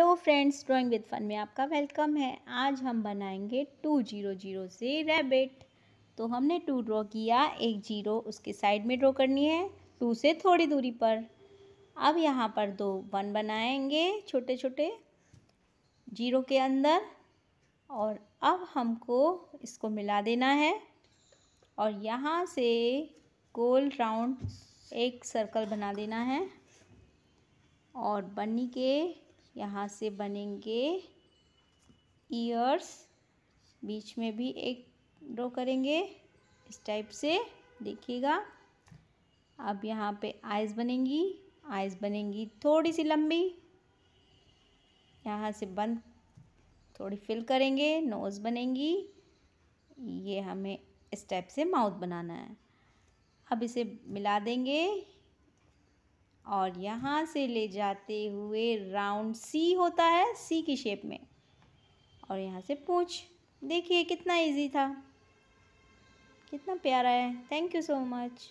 hello friends drawing with fun में आपका welcome है आज हम बनाएंगे टू जीरो जीरो से रैबिट तो हमने टू ड्रॉ किया एक जीरो उसके साइड में ड्रॉ करनी है टू से थोड़ी दूरी पर अब यहाँ पर दो वन बनाएंगे छोटे छोटे जीरो के अंदर और अब हमको इसको मिला देना है और यहाँ से गोल राउंड एक सर्कल बना देना है और बनी के यहाँ से बनेंगे ईयर्स बीच में भी एक ड्रॉ करेंगे इस टाइप से देखिएगा अब यहाँ पे आइज़ बनेंगी आइज़ बनेंगी थोड़ी सी लंबी यहाँ से बंद थोड़ी फिल करेंगे नोज़ बनेंगी ये हमें इस टाइप से माउथ बनाना है अब इसे मिला देंगे और यहाँ से ले जाते हुए राउंड सी होता है सी की शेप में और यहाँ से पूछ देखिए कितना इजी था कितना प्यारा है थैंक यू सो मच